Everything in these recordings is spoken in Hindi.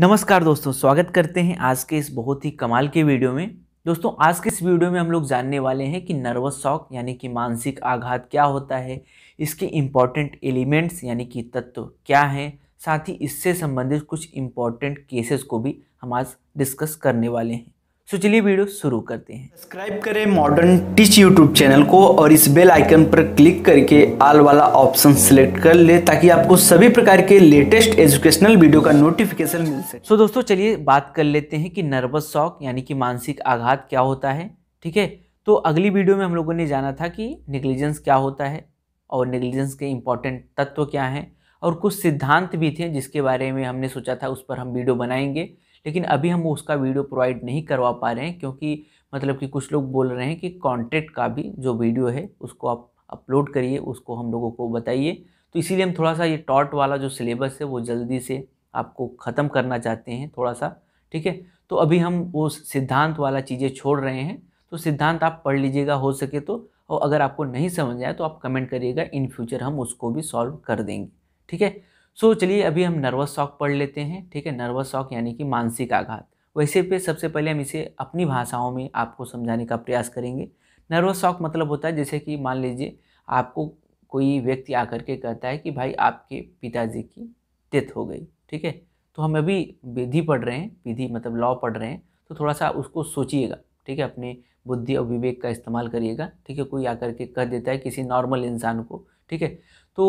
नमस्कार दोस्तों स्वागत करते हैं आज के इस बहुत ही कमाल के वीडियो में दोस्तों आज के इस वीडियो में हम लोग जानने वाले हैं कि नर्वस शॉक यानी कि मानसिक आघात क्या होता है इसके इम्पॉर्टेंट एलिमेंट्स यानी कि तत्व क्या हैं साथ ही इससे संबंधित कुछ इम्पॉर्टेंट केसेस को भी हम आज डिस्कस करने वाले हैं सो चलिए वीडियो शुरू करते हैं सब्सक्राइब करें मॉडर्न टीच यूट्यूब चैनल को और इस बेल आइकन पर क्लिक करके आल वाला ऑप्शन सिलेक्ट कर ले ताकि आपको सभी प्रकार के लेटेस्ट एजुकेशनल वीडियो का नोटिफिकेशन मिल सके सो दोस्तों चलिए बात कर लेते हैं कि नर्वस शॉक यानी कि मानसिक आघात क्या होता है ठीक है तो अगली वीडियो में हम लोगों ने जाना था कि निगलिजेंस क्या होता है और निगलिजेंस के इंपॉर्टेंट तत्व क्या हैं और कुछ सिद्धांत भी थे जिसके बारे में हमने सोचा था उस पर हम वीडियो बनाएंगे लेकिन अभी हम उसका वीडियो प्रोवाइड नहीं करवा पा रहे हैं क्योंकि मतलब कि कुछ लोग बोल रहे हैं कि कॉन्टेक्ट का भी जो वीडियो है उसको आप अपलोड करिए उसको हम लोगों को बताइए तो इसीलिए हम थोड़ा सा ये टॉट वाला जो सिलेबस है वो जल्दी से आपको ख़त्म करना चाहते हैं थोड़ा सा ठीक है तो अभी हम वो सिद्धांत वाला चीज़ें छोड़ रहे हैं तो सिद्धांत आप पढ़ लीजिएगा हो सके तो और अगर आपको नहीं समझ आए तो आप कमेंट करिएगा इन फ्यूचर हम उसको भी सॉल्व कर देंगे ठीक है सो so, चलिए अभी हम नर्वस शॉक पढ़ लेते हैं ठीक है नर्वस शॉक यानी कि मानसिक आघात वैसे पे सबसे पहले हम इसे अपनी भाषाओं में आपको समझाने का प्रयास करेंगे नर्वस शॉक मतलब होता है जैसे कि मान लीजिए आपको कोई व्यक्ति आकर के कहता है कि भाई आपके पिताजी की डेथ हो गई ठीक है तो हम अभी विधि पढ़ रहे हैं विधि मतलब लॉ पढ़ रहे हैं तो थोड़ा सा उसको सोचिएगा ठीक है अपने बुद्धि और विवेक का इस्तेमाल करिएगा ठीक है कोई आकर के कह देता है किसी नॉर्मल इंसान को ठीक है तो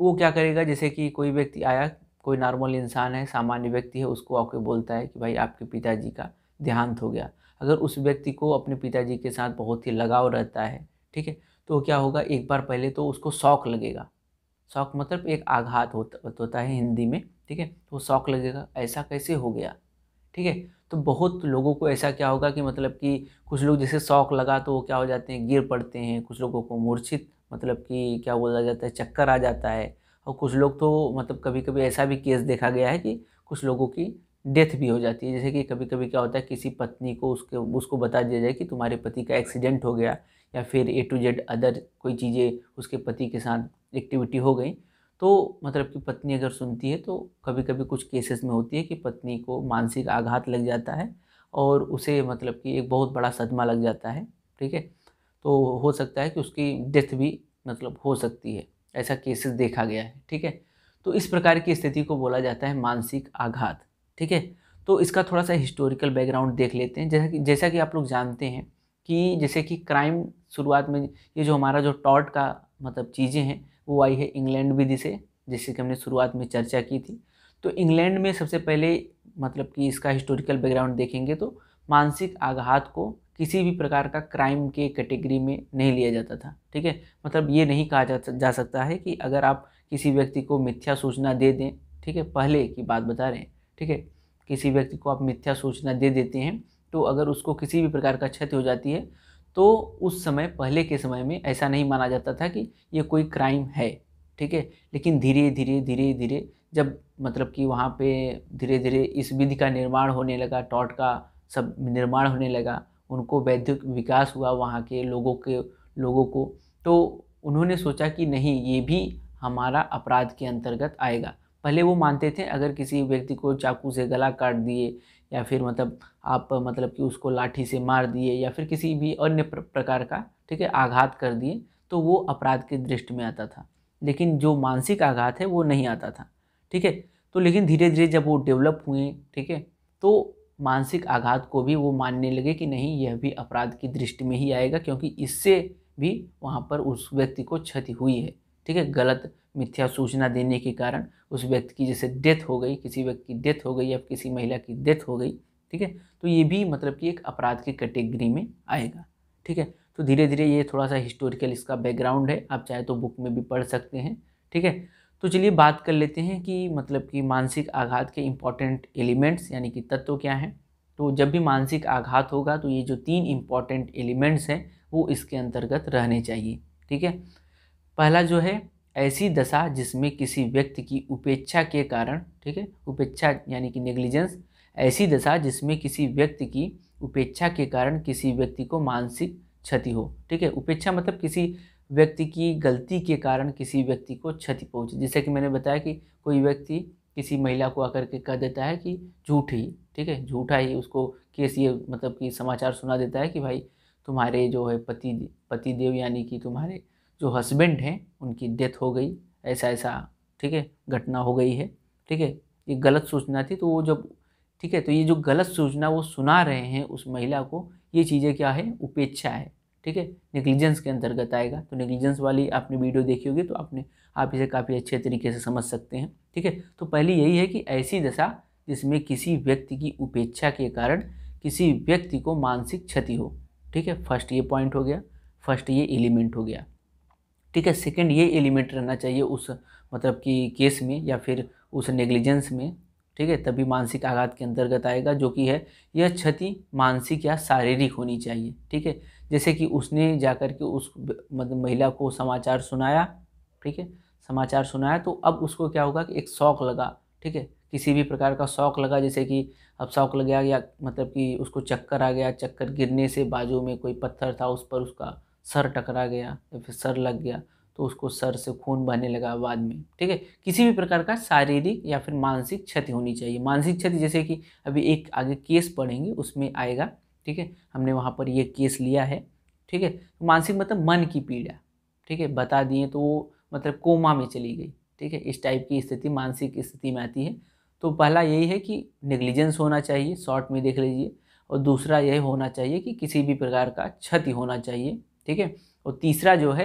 वो क्या करेगा जैसे कि कोई व्यक्ति आया कोई नॉर्मल इंसान है सामान्य व्यक्ति है उसको आके बोलता है कि भाई आपके पिताजी का देहांत हो गया अगर उस व्यक्ति को अपने पिताजी के साथ बहुत ही लगाव रहता है ठीक है तो क्या होगा एक बार पहले तो उसको शौक लगेगा शौक मतलब एक आघात होता होता है हिंदी में ठीक है तो शौक लगेगा ऐसा कैसे हो गया ठीक है तो बहुत लोगों को ऐसा क्या होगा कि मतलब कि कुछ लोग जैसे शौक लगा तो वो क्या हो जाते हैं गिर पड़ते हैं कुछ लोगों को मूर्छित मतलब कि क्या बोला जाता है चक्कर आ जाता है और कुछ लोग तो मतलब कभी कभी ऐसा भी केस देखा गया है कि कुछ लोगों की डेथ भी हो जाती है जैसे कि कभी कभी क्या होता है किसी पत्नी को उसके उसको बता दिया जाए कि तुम्हारे पति का एक्सीडेंट हो गया या फिर ए टू जेड अदर कोई चीज़ें उसके पति के साथ एक्टिविटी हो गई तो मतलब कि पत्नी अगर सुनती है तो कभी कभी कुछ केसेस में होती है कि पत्नी को मानसिक आघात लग जाता है और उसे मतलब कि एक बहुत बड़ा सदमा लग जाता है ठीक है तो हो सकता है कि उसकी डेथ भी मतलब हो सकती है ऐसा केसेस देखा गया है ठीक है तो इस प्रकार की स्थिति को बोला जाता है मानसिक आघात ठीक है तो इसका थोड़ा सा हिस्टोरिकल बैकग्राउंड देख लेते हैं जैसा कि जैसा कि आप लोग जानते हैं कि जैसे कि क्राइम शुरुआत में ये जो हमारा जो टॉर्ट का मतलब चीज़ें हैं वो आई है इंग्लैंड विधि से जिससे कि हमने शुरुआत में चर्चा की थी तो इंग्लैंड में सबसे पहले मतलब कि इसका हिस्टोरिकल बैकग्राउंड देखेंगे तो मानसिक आघात को किसी भी प्रकार का क्राइम के कैटेगरी में नहीं लिया जाता था ठीक है मतलब ये नहीं कहा जा, सकता है कि अगर आप किसी व्यक्ति को मिथ्या सूचना दे दें ठीक है पहले की बात बता रहे हैं ठीक है किसी व्यक्ति को आप मिथ्या सूचना दे देते हैं तो अगर उसको किसी भी प्रकार का क्षति हो जाती है तो उस समय पहले के समय में ऐसा नहीं माना जाता था कि ये कोई क्राइम है ठीक है लेकिन धीरे धीरे धीरे धीरे जब मतलब कि वहाँ पे धीरे धीरे इस विधि का निर्माण होने लगा टॉट का सब निर्माण होने लगा उनको वैद्य विकास हुआ वहाँ के लोगों के लोगों को तो उन्होंने सोचा कि नहीं ये भी हमारा अपराध के अंतर्गत आएगा पहले वो मानते थे अगर किसी व्यक्ति को चाकू से गला काट दिए या फिर मतलब आप मतलब कि उसको लाठी से मार दिए या फिर किसी भी अन्य प्रकार का ठीक है आघात कर दिए तो वो अपराध की दृष्टि में आता था लेकिन जो मानसिक आघात है वो नहीं आता था ठीक है तो लेकिन धीरे धीरे जब वो डेवलप हुए ठीक है तो मानसिक आघात को भी वो मानने लगे कि नहीं यह भी अपराध की दृष्टि में ही आएगा क्योंकि इससे भी वहाँ पर उस व्यक्ति को क्षति हुई है ठीक है गलत मिथ्या सूचना देने के कारण उस व्यक्ति की जैसे डेथ हो गई किसी व्यक्ति की डेथ हो गई या किसी महिला की डेथ हो गई ठीक है तो ये भी मतलब कि एक अपराध की कैटेगरी में आएगा ठीक है तो धीरे धीरे ये थोड़ा सा हिस्टोरिकल इसका बैकग्राउंड है आप चाहे तो बुक में भी पढ़ सकते हैं ठीक है तो चलिए बात कर लेते हैं कि मतलब कि मानसिक आघात के इम्पॉर्टेंट एलिमेंट्स यानी कि तत्व क्या हैं तो जब भी मानसिक आघात होगा तो ये जो तीन इम्पॉर्टेंट एलिमेंट्स हैं वो इसके अंतर्गत रहने चाहिए ठीक है पहला जो है ऐसी दशा जिसमें किसी व्यक्ति की उपेक्षा के कारण ठीक है उपेक्षा यानी कि नेग्लिजेंस ऐसी दशा जिसमें किसी व्यक्ति की उपेक्षा के कारण किसी व्यक्ति को मानसिक क्षति हो ठीक है उपेक्षा मतलब किसी व्यक्ति की गलती के कारण किसी व्यक्ति को क्षति पहुँचे जैसे कि मैंने बताया कि कोई व्यक्ति किसी महिला को आकर के कह देता है कि झूठ ही ठीक है झूठा ही उसको केस ये मतलब कि समाचार सुना देता है कि भाई तुम्हारे जो है पति पति देव यानी कि तुम्हारे जो हस्बैंड हैं उनकी डेथ हो गई ऐसा ऐसा ठीक है घटना हो गई है ठीक है ये गलत सूचना थी तो वो जब ठीक है तो ये जो गलत सूचना वो सुना रहे हैं उस महिला को ये चीज़ें क्या है उपेक्षा है ठीक है नेग्लिजेंस के अंतर्गत आएगा तो नेग्लिजेंस वाली आपने वीडियो देखी होगी तो आपने आप इसे काफ़ी अच्छे तरीके से समझ सकते हैं ठीक है तो पहली यही है कि ऐसी दशा जिसमें किसी व्यक्ति की उपेक्षा के कारण किसी व्यक्ति को मानसिक क्षति हो ठीक है फर्स्ट ये पॉइंट हो गया फर्स्ट ये एलिमेंट हो गया ठीक है सेकेंड ये एलिमेंट रहना चाहिए उस मतलब कि केस में या फिर उस नेग्लिजेंस में ठीक है तभी मानसिक आघात के अंतर्गत आएगा जो कि है यह क्षति मानसिक या शारीरिक होनी चाहिए ठीक है जैसे कि उसने जाकर के उस मतलब महिला को समाचार सुनाया ठीक है समाचार सुनाया तो अब उसको क्या होगा कि एक शौक लगा ठीक है किसी भी प्रकार का शौक लगा जैसे कि अब शौक लग गया या मतलब कि उसको चक्कर आ गया चक्कर गिरने से बाजू में कोई पत्थर था उस पर उसका सर टकरा गया या फिर सर लग गया तो उसको सर से खून बहने लगा बाद में ठीक है किसी भी प्रकार का शारीरिक या फिर मानसिक क्षति होनी चाहिए मानसिक क्षति जैसे कि अभी एक आगे केस पढ़ेंगे उसमें आएगा ठीक है हमने वहाँ पर ये केस लिया है ठीक है तो मानसिक मतलब मन की पीड़ा ठीक है बता दिए तो वो मतलब कोमा में चली गई ठीक है इस टाइप की स्थिति मानसिक स्थिति में आती है तो पहला यही है कि नेग्लिजेंस होना चाहिए शॉर्ट में देख लीजिए और दूसरा यह होना चाहिए कि किसी भी प्रकार का क्षति होना चाहिए ठीक है और तीसरा जो है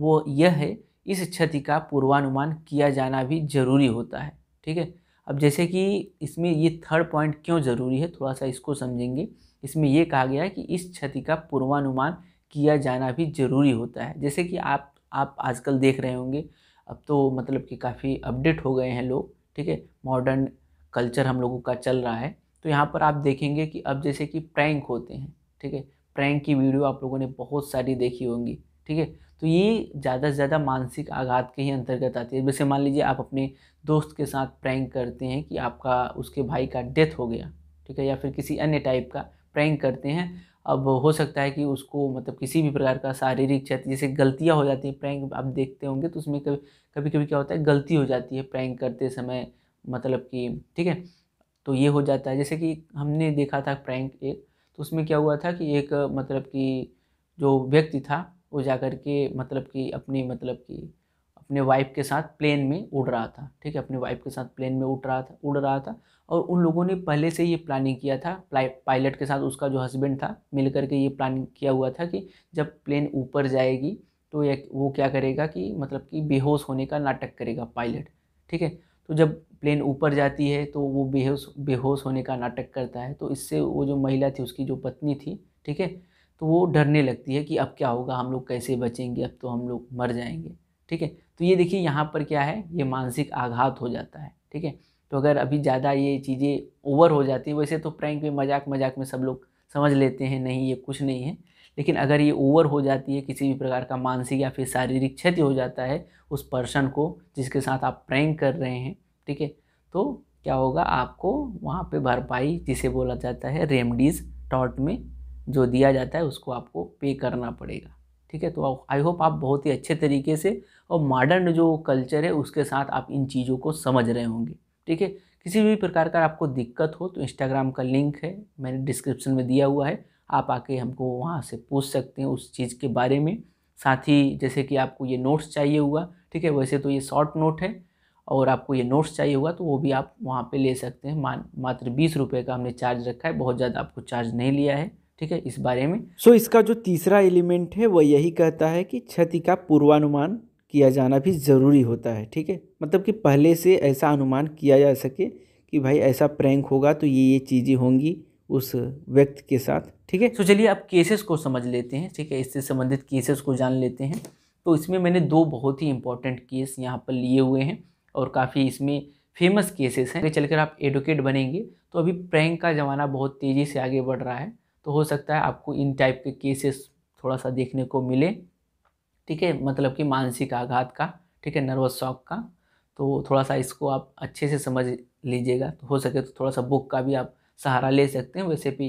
वो यह है इस क्षति का पूर्वानुमान किया जाना भी जरूरी होता है ठीक है अब जैसे कि इसमें ये थर्ड पॉइंट क्यों ज़रूरी है थोड़ा सा इसको समझेंगे इसमें यह कहा गया है कि इस क्षति का पूर्वानुमान किया जाना भी जरूरी होता है जैसे कि आप आप आजकल देख रहे होंगे अब तो मतलब कि काफ़ी अपडेट हो गए हैं लोग ठीक है मॉडर्न कल्चर हम लोगों का चल रहा है तो यहाँ पर आप देखेंगे कि अब जैसे कि प्रैंक होते हैं ठीक है प्रैंक की वीडियो आप लोगों ने बहुत सारी देखी होंगी ठीक है तो ये ज़्यादा से ज़्यादा मानसिक आघात के ही अंतर्गत आती है जैसे मान लीजिए आप अपने दोस्त के साथ प्रैंक करते हैं कि आपका उसके भाई का डेथ हो गया ठीक है या फिर किसी अन्य टाइप का प्रैंक करते हैं अब हो सकता है कि उसको मतलब किसी भी प्रकार का शारीरिक क्षति जैसे गलतियाँ हो जाती हैं प्रैंक आप देखते होंगे तो उसमें कभी कभी कभी क्या होता है गलती हो जाती है प्रैंक करते समय मतलब कि ठीक है तो ये हो जाता है जैसे कि हमने देखा था प्रैंक एक तो उसमें क्या हुआ था कि एक मतलब कि जो व्यक्ति था वो जा कर के मतलब कि अपनी मतलब कि अपने वाइफ के साथ प्लेन में उड़ रहा था ठीक है अपने वाइफ के साथ प्लेन में उड़ रहा था उड़ रहा था और उन लोगों ने पहले से ये प्लानिंग किया था पायलट के साथ उसका जो हस्बैंड था मिल करके ये प्लानिंग किया हुआ था कि जब प्लेन ऊपर जाएगी तो ये वो क्या करेगा कि मतलब कि बेहोश होने का नाटक करेगा पायलट ठीक है तो जब प्लेन ऊपर जाती है तो वो बेहोश बेहोश होने का नाटक करता है तो इससे वो जो महिला थी उसकी जो पत्नी थी ठीक है तो वो डरने लगती है कि अब क्या होगा हम लोग कैसे बचेंगे अब तो हम लोग मर जाएंगे ठीक है तो ये देखिए यहाँ पर क्या है ये मानसिक आघात हो जाता है ठीक है तो अगर अभी ज़्यादा ये चीज़ें ओवर हो जाती हैं वैसे तो प्रैंक में मजाक मजाक में सब लोग समझ लेते हैं नहीं ये कुछ नहीं है लेकिन अगर ये ओवर हो जाती है किसी भी प्रकार का मानसिक या फिर शारीरिक क्षति हो जाता है उस पर्सन को जिसके साथ आप प्रैंक कर रहे हैं ठीक है तो क्या होगा आपको वहाँ पे भरपाई जिसे बोला जाता है रेमडीज़ टॉट में जो दिया जाता है उसको आपको पे करना पड़ेगा ठीक है तो आई होप आप बहुत ही अच्छे तरीके से और मॉडर्न जो कल्चर है उसके साथ आप इन चीज़ों को समझ रहे होंगे ठीक है किसी भी प्रकार का आपको दिक्कत हो तो इंस्टाग्राम का लिंक है मैंने डिस्क्रिप्शन में दिया हुआ है आप आके हमको वहाँ से पूछ सकते हैं उस चीज़ के बारे में साथ ही जैसे कि आपको ये नोट्स चाहिए हुआ ठीक है वैसे तो ये शॉर्ट नोट है और आपको ये नोट्स चाहिए हुआ तो वो भी आप वहाँ पे ले सकते हैं मान मात्र बीस रुपये का हमने चार्ज रखा है बहुत ज़्यादा आपको चार्ज नहीं लिया है ठीक है इस बारे में सो so, इसका जो तीसरा एलिमेंट है वह यही कहता है कि क्षति का पूर्वानुमान किया जाना भी ज़रूरी होता है ठीक है मतलब कि पहले से ऐसा अनुमान किया जा सके कि भाई ऐसा प्रैंक होगा तो ये ये चीज़ें होंगी उस व्यक्ति के साथ ठीक है तो चलिए आप केसेस को समझ लेते हैं ठीक है इससे संबंधित केसेस को जान लेते हैं तो इसमें मैंने दो बहुत ही इंपॉर्टेंट केस यहाँ पर लिए हुए हैं और काफ़ी इसमें फेमस केसेस हैं चल चलकर आप एडवोकेट बनेंगे तो अभी प्रैंक का ज़माना बहुत तेज़ी से आगे बढ़ रहा है तो हो सकता है आपको इन टाइप के केसेस थोड़ा सा देखने को मिले ठीक है मतलब कि मानसिक आघात का ठीक है नर्वस शॉक का तो थोड़ा सा इसको आप अच्छे से समझ लीजिएगा तो हो सके तो थोड़ा सा बुक का भी आप सहारा ले सकते हैं वैसे भी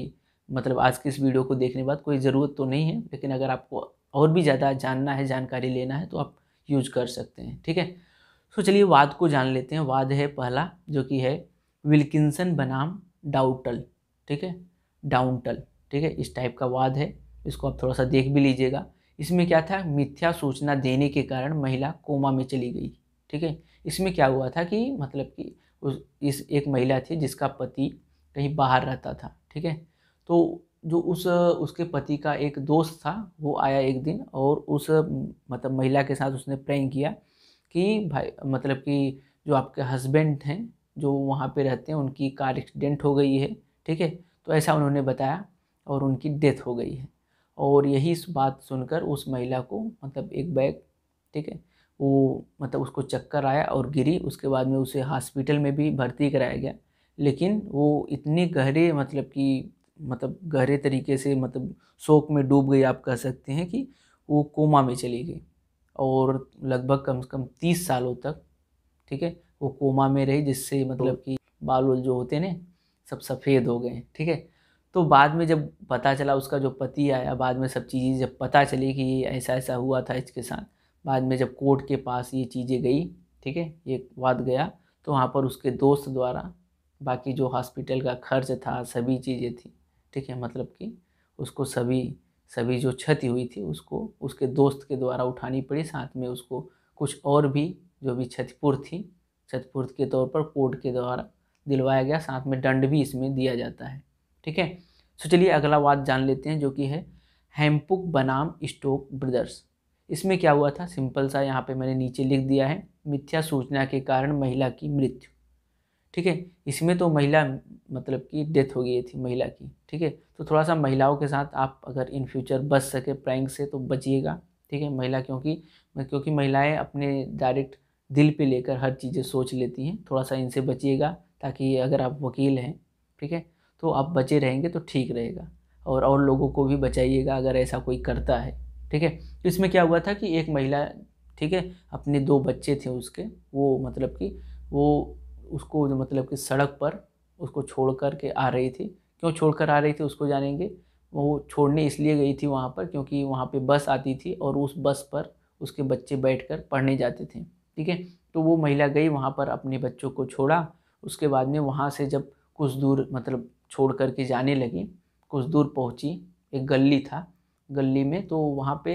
मतलब आज की इस वीडियो को देखने के बाद कोई ज़रूरत तो नहीं है लेकिन अगर आपको और भी ज़्यादा जानना है जानकारी लेना है तो आप यूज कर सकते हैं ठीक है तो चलिए वाद को जान लेते हैं वाद है पहला जो कि है विल्किसन बनाम डाउटल ठीक है डाउटल ठीक है इस टाइप का वाद है इसको आप थोड़ा सा देख भी लीजिएगा इसमें क्या था मिथ्या सूचना देने के कारण महिला कोमा में चली गई ठीक है इसमें क्या हुआ था कि मतलब कि उस इस एक महिला थी जिसका पति कहीं बाहर रहता था ठीक है तो जो उस उसके पति का एक दोस्त था वो आया एक दिन और उस मतलब महिला के साथ उसने प्रैंक किया कि भाई मतलब कि जो आपके हस्बैंड हैं जो वहाँ पे रहते हैं उनकी कार एक्सीडेंट हो गई है ठीक है तो ऐसा उन्होंने बताया और उनकी डेथ हो गई है और यही बात सुनकर उस महिला को मतलब एक बैग ठीक है वो मतलब उसको चक्कर आया और गिरी उसके बाद में उसे हॉस्पिटल में भी भर्ती कराया गया लेकिन वो इतने गहरे मतलब कि मतलब गहरे तरीके से मतलब शोक में डूब गई आप कह सकते हैं कि वो कोमा में चली गई और लगभग कम से कम तीस सालों तक ठीक है वो कोमा में रही जिससे तो मतलब कि बाल जो होते ना सब सफ़ेद हो गए ठीक है तो बाद में जब पता चला उसका जो पति आया बाद में सब चीज़ें जब पता चली कि ये ऐसा ऐसा हुआ था इसके साथ बाद में जब कोर्ट के पास ये चीज़ें गई ठीक है ये वाद गया तो वहाँ पर उसके दोस्त द्वारा बाकी जो हॉस्पिटल का खर्च था सभी चीज़ें थी ठीक है मतलब कि उसको सभी सभी जो क्षति हुई थी उसको उसके दोस्त के द्वारा उठानी पड़ी साथ में उसको कुछ और भी जो भी क्षतिपूर्ति थी क्षतिपूर्ति के तौर पर कोर्ट के द्वारा दिलवाया गया साथ में दंड भी इसमें दिया जाता है ठीक है तो चलिए अगला वाद जान लेते हैं जो कि है हेम्पुक बनाम स्टोक ब्रदर्स इसमें क्या हुआ था सिंपल सा यहाँ पे मैंने नीचे लिख दिया है मिथ्या सूचना के कारण महिला की मृत्यु ठीक है इसमें तो महिला मतलब कि डेथ हो गई थी महिला की ठीक है तो थोड़ा सा महिलाओं के साथ आप अगर इन फ्यूचर बच सके प्रैंक से तो बचिएगा ठीक है महिला क्योंकि क्योंकि महिलाएं अपने डायरेक्ट दिल पे लेकर हर चीज़ें सोच लेती हैं थोड़ा सा इनसे बचिएगा ताकि अगर आप वकील हैं ठीक है तो आप बचे रहेंगे तो ठीक रहेगा और और लोगों को भी बचाइएगा अगर ऐसा कोई करता है ठीक है तो इसमें क्या हुआ था कि एक महिला ठीक है अपने दो बच्चे थे उसके वो मतलब कि वो उसको मतलब कि सड़क पर उसको छोड़ कर के आ रही थी क्यों छोड़ कर आ रही थी उसको जानेंगे वो छोड़ने इसलिए गई थी वहाँ पर क्योंकि वहाँ पे बस आती थी और उस बस पर उसके बच्चे बैठकर पढ़ने जाते थे ठीक है तो वो महिला गई वहाँ पर अपने बच्चों को छोड़ा उसके बाद में वहाँ से जब कुछ दूर मतलब छोड़ करके जाने लगी कुछ दूर पहुंची एक गली था गली में तो वहाँ पे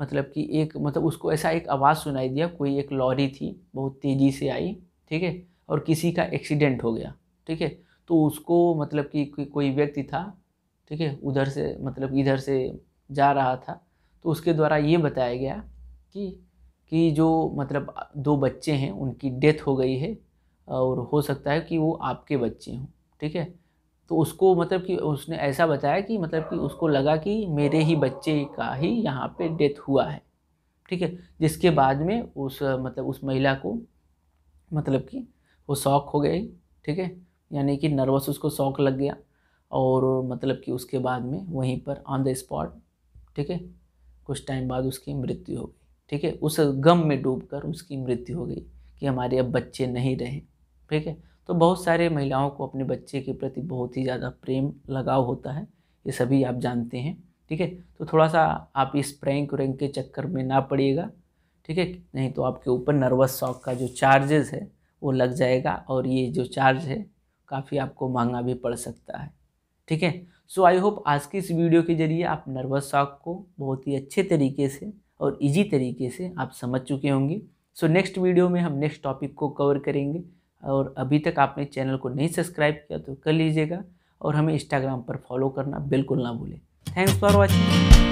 मतलब कि एक मतलब उसको ऐसा एक आवाज़ सुनाई दिया कोई एक लॉरी थी बहुत तेज़ी से आई ठीक है और किसी का एक्सीडेंट हो गया ठीक है तो उसको मतलब कि कोई व्यक्ति था ठीक है उधर से मतलब इधर से जा रहा था तो उसके द्वारा ये बताया गया कि कि जो मतलब दो बच्चे हैं उनकी डेथ हो गई है और हो सकता है कि वो आपके बच्चे हों ठीक है तो उसको मतलब कि उसने ऐसा बताया कि मतलब कि उसको लगा कि मेरे ही बच्चे का ही यहाँ पे डेथ हुआ है ठीक है जिसके बाद में उस मतलब उस महिला को मतलब कि वो शौक हो गई ठीक है यानी कि नर्वस उसको शौक लग गया और मतलब कि उसके बाद में वहीं पर ऑन द स्पॉट ठीक है कुछ टाइम बाद उसकी मृत्यु हो गई ठीक है उस गम में डूब कर उसकी मृत्यु हो गई कि हमारे अब बच्चे नहीं रहे ठीक है तो बहुत सारे महिलाओं को अपने बच्चे के प्रति बहुत ही ज़्यादा प्रेम लगाव होता है ये सभी आप जानते हैं ठीक है तो थोड़ा सा आप इस प्रैंक रैंक के चक्कर में ना पड़िएगा ठीक है नहीं तो आपके ऊपर नर्वस शॉक का जो चार्जेस है वो लग जाएगा और ये जो चार्ज है काफ़ी आपको महंगा भी पड़ सकता है ठीक है सो आई होप आज की इस वीडियो के जरिए आप नर्वस शॉक को बहुत ही अच्छे तरीके से और इजी तरीके से आप समझ चुके होंगे सो नेक्स्ट वीडियो में हम नेक्स्ट टॉपिक को कवर करेंगे और अभी तक आपने चैनल को नहीं सब्सक्राइब किया तो कर लीजिएगा और हमें इंस्टाग्राम पर फॉलो करना बिल्कुल ना भूलें थैंक्स फॉर वॉचिंग